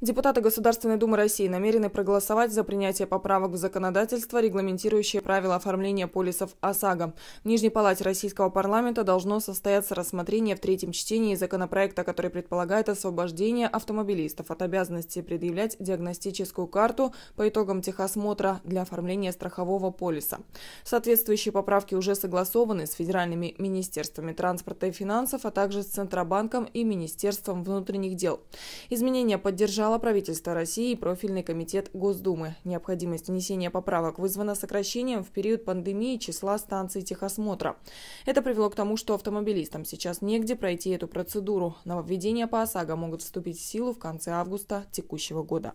Депутаты Государственной Думы России намерены проголосовать за принятие поправок в законодательство, регламентирующее правила оформления полисов ОСАГО. В Нижней Палате Российского парламента должно состояться рассмотрение в третьем чтении законопроекта, который предполагает освобождение автомобилистов от обязанности предъявлять диагностическую карту по итогам техосмотра для оформления страхового полиса. Соответствующие поправки уже согласованы с федеральными министерствами транспорта и финансов, а также с Центробанком и Министерством внутренних дел. Изменения поддержала поддержало правительство России и профильный комитет Госдумы. Необходимость внесения поправок вызвана сокращением в период пандемии числа станций техосмотра. Это привело к тому, что автомобилистам сейчас негде пройти эту процедуру. Нововведения по ОСАГО могут вступить в силу в конце августа текущего года.